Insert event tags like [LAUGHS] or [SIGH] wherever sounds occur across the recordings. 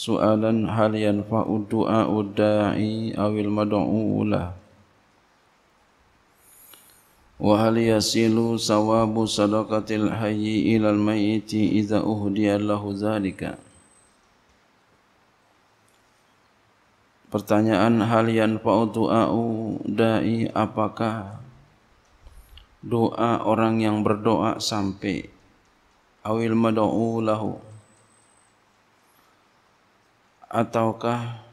سؤالا هل ينفع الدعاء الداعي أو المدعو له وهل يصل ثواب صدقة الحي إلى الميت إذا أهدي له ذلك Pertanyaan hal yang fa'udu a'u da'i apakah doa orang yang berdoa sampai awil mada'u lahu ataukah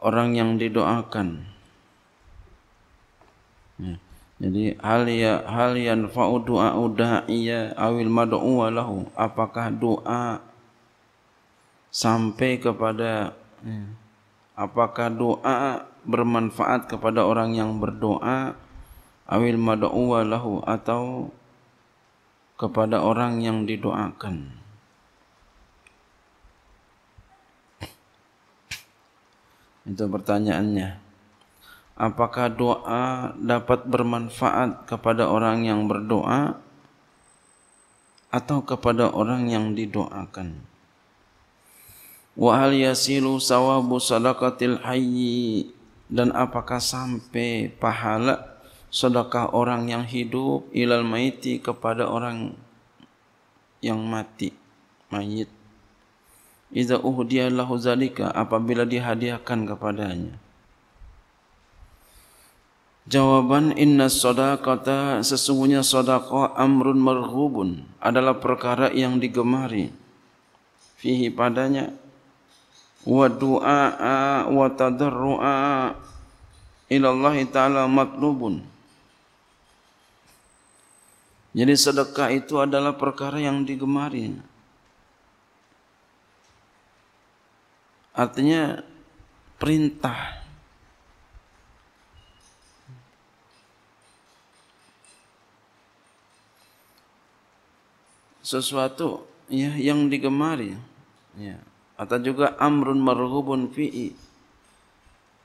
orang yang didoakan. Ya. Jadi hal ya hal yanfa'u udah iya awil mad'u lahu apakah doa sampai kepada ya. apakah doa bermanfaat kepada orang yang berdoa awil mad'u lahu atau kepada orang yang didoakan. Itu pertanyaannya. Apakah doa dapat bermanfaat kepada orang yang berdoa atau kepada orang yang didoakan? Wa hal yasilu sawabu sadaqatil hayyi dan apakah sampai pahala sedekah orang yang hidup ilal maiti kepada orang yang mati mayit Iza uhdiyallahu zalika apabila dihadiahkan kepadanya. Jawaban inna sadaqata sesungguhnya sadaqah amrun marhubun adalah perkara yang digemari. Fihi padanya wa du'a wa tadarru'a ila ta'ala matlubun. Jadi sedekah itu adalah perkara yang digemari. artinya perintah sesuatu ya yang digemari ya atau juga amrun marhubun fi'i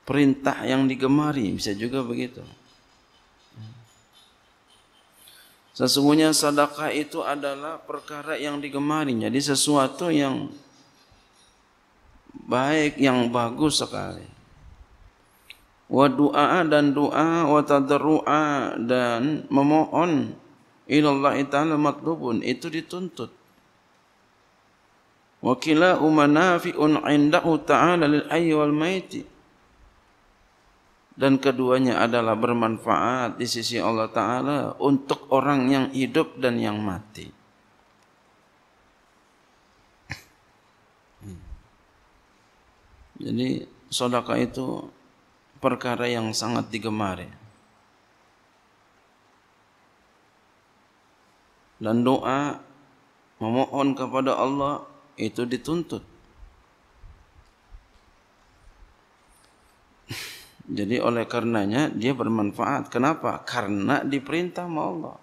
perintah yang digemari bisa juga begitu Sesungguhnya sedekah itu adalah perkara yang digemari. Jadi sesuatu yang baik yang bagus sekali. Wa doa dan doa wa tadarru'a dan memohon ilallah ta'ala matlubun itu dituntut. Wa kila umanafi'un indahu ta'ala lil ayyi wal maiti. Dan keduanya adalah bermanfaat di sisi Allah Ta'ala untuk orang yang hidup dan yang mati. Jadi sodaka itu perkara yang sangat digemari. Dan doa memohon kepada Allah itu dituntut. [LAUGHS] Jadi oleh karenanya dia bermanfaat. Kenapa? Karena diperintah sama Allah.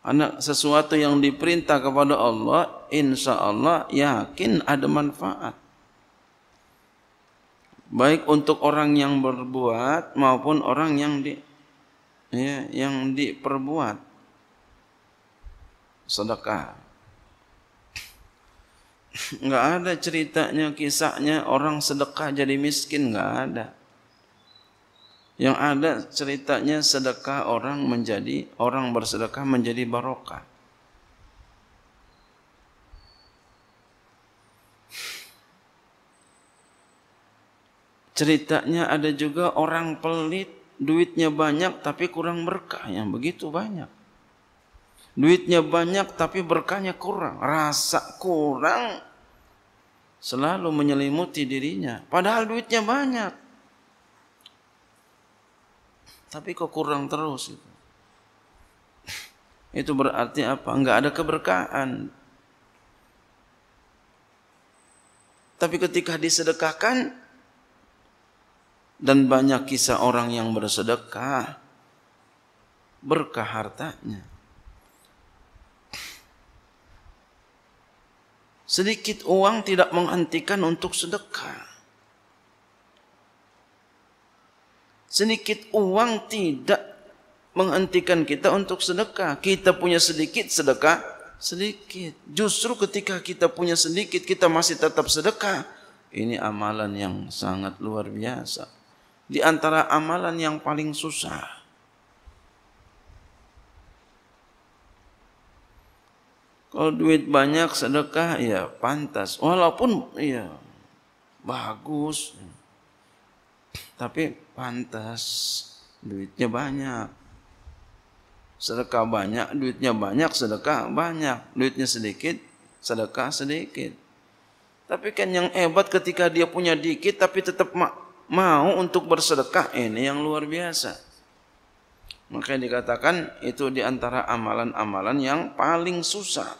anak sesuatu yang diperintah kepada Allah insya Allah yakin ada manfaat baik untuk orang yang berbuat maupun orang yang di ya, yang diperbuat sedekah Enggak [LAUGHS] ada ceritanya kisahnya orang sedekah jadi miskin enggak ada yang ada ceritanya sedekah orang menjadi orang bersedekah menjadi barokah. Ceritanya ada juga orang pelit, duitnya banyak tapi kurang berkah, yang begitu banyak. Duitnya banyak tapi berkahnya kurang, rasa kurang selalu menyelimuti dirinya. Padahal duitnya banyak, tapi kok kurang terus itu. [LAUGHS] Itu berarti apa? Enggak ada keberkahan. Tapi ketika disedekahkan dan banyak kisah orang yang bersedekah berkah hartanya. Sedikit uang tidak menghentikan untuk sedekah. sedikit uang tidak menghentikan kita untuk sedekah. Kita punya sedikit, sedekah sedikit. Justru ketika kita punya sedikit, kita masih tetap sedekah. Ini amalan yang sangat luar biasa. Di antara amalan yang paling susah. Kalau duit banyak sedekah ya pantas. Walaupun ya bagus. Tapi pantas duitnya banyak sedekah banyak duitnya banyak sedekah banyak duitnya sedikit sedekah sedikit tapi kan yang hebat ketika dia punya dikit tapi tetap ma mau untuk bersedekah ini yang luar biasa maka dikatakan itu diantara amalan-amalan yang paling susah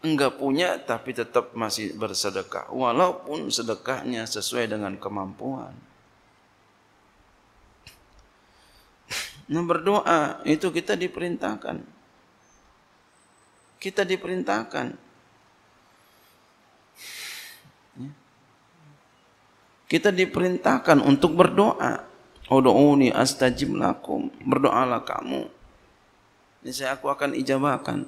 enggak punya tapi tetap masih bersedekah walaupun sedekahnya sesuai dengan kemampuan Nah berdoa itu kita diperintahkan. Kita diperintahkan. Kita diperintahkan untuk berdoa. Odooni astajib lakum. Berdoalah kamu. Ini saya aku akan ijabahkan.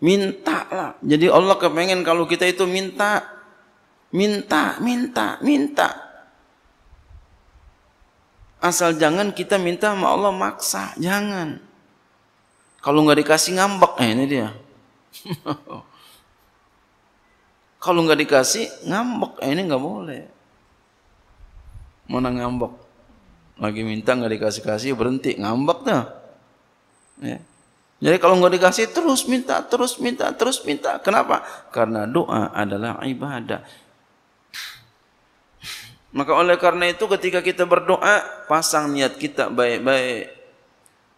Mintalah. Jadi Allah kepengen kalau kita itu minta. Minta, minta, minta. Asal jangan kita minta sama Allah maksa, jangan. Kalau nggak dikasih ngambek, eh ini dia. [LAUGHS] Kalau nggak dikasih ngambek, eh ini nggak boleh. Mana ngambek? Lagi minta nggak dikasih kasih berhenti ngambek dah. Ya. Jadi kalau nggak dikasih terus minta, terus minta, terus minta. Kenapa? Karena doa adalah ibadah. Maka oleh karena itu ketika kita berdoa, pasang niat kita baik-baik.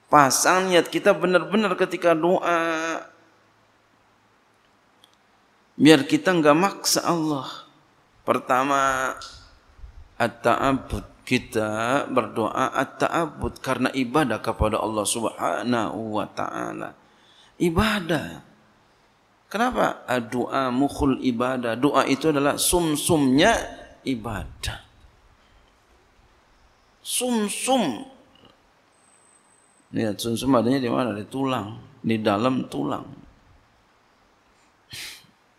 Pasang niat kita benar-benar ketika doa. Biar kita enggak maksa Allah. Pertama, at-ta'abud. Kita berdoa at-ta'abud karena ibadah kepada Allah subhanahu wa ta'ala. Ibadah. Kenapa? Doa mukhul ibadah. Doa itu adalah sum-sumnya ibadah. sumsum. Lihat sumsum adanya di mana? Di tulang, di dalam tulang.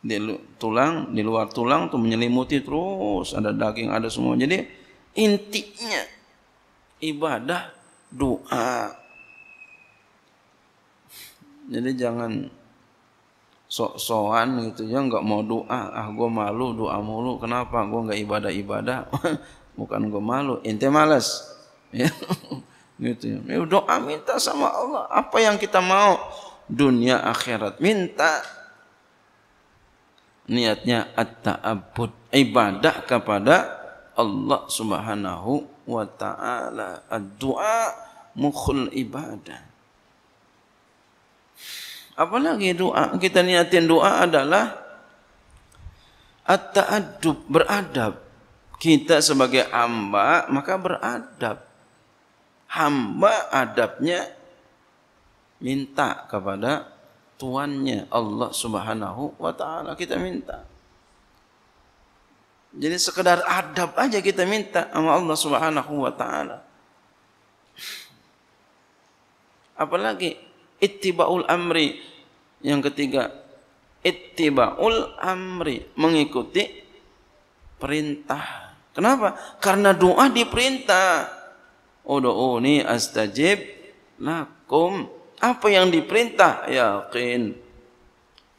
Di tulang, di luar tulang tuh menyelimuti terus ada daging, ada semua. Jadi intinya ibadah doa. Jadi jangan sok-sokan gitu ya nggak mau doa ah gue malu doa mulu kenapa gue nggak ibadah ibadah [LAUGHS] bukan gue malu ente malas ya [LAUGHS] gitu ya doa minta sama Allah apa yang kita mau dunia akhirat minta niatnya at-ta'abbud ibadah kepada Allah Subhanahu wa taala doa mukhul ibadah apalagi doa kita niatin doa adalah at-ta'addub beradab kita sebagai hamba maka beradab. Hamba adabnya minta kepada tuannya Allah Subhanahu wa taala. Kita minta. Jadi sekedar adab aja kita minta sama Allah Subhanahu wa taala. Apalagi ittibaul amri yang ketiga ittibaul amri mengikuti perintah Kenapa? Karena doa diperintah. Udu'uni oh, astajib lakum. Apa yang diperintah? Yakin.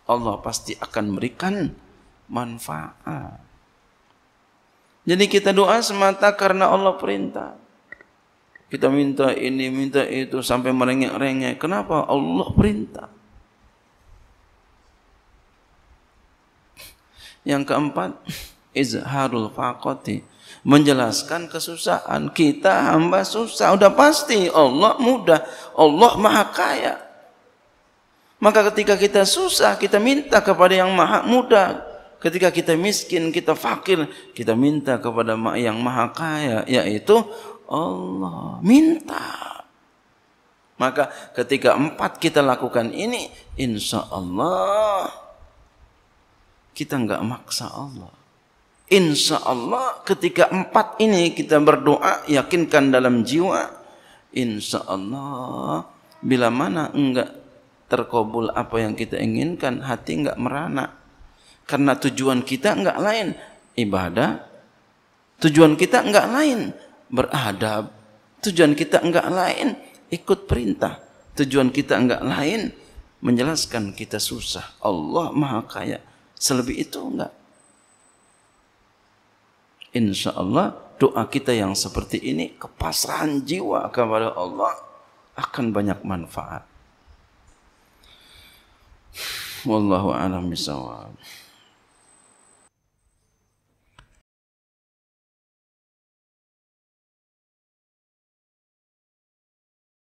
Allah pasti akan memberikan manfaat. Jadi kita doa semata karena Allah perintah. Kita minta ini, minta itu sampai merengek-rengek. Kenapa? Allah perintah. Yang keempat, izharul faqati menjelaskan kesusahan kita hamba susah udah pasti Allah mudah Allah maha kaya maka ketika kita susah kita minta kepada yang maha mudah ketika kita miskin kita fakir kita minta kepada yang maha kaya yaitu Allah minta maka ketika empat kita lakukan ini insya Allah kita nggak maksa Allah Insya Allah ketika empat ini kita berdoa, yakinkan dalam jiwa. Insya Allah bila mana enggak terkabul apa yang kita inginkan, hati enggak merana. Karena tujuan kita enggak lain ibadah. Tujuan kita enggak lain beradab. Tujuan kita enggak lain ikut perintah. Tujuan kita enggak lain menjelaskan kita susah. Allah Maha Kaya. Selebih itu enggak. Insya Allah doa kita yang seperti ini kepasrahan jiwa kepada Allah akan banyak manfaat. Wallahu a'lam bishawab.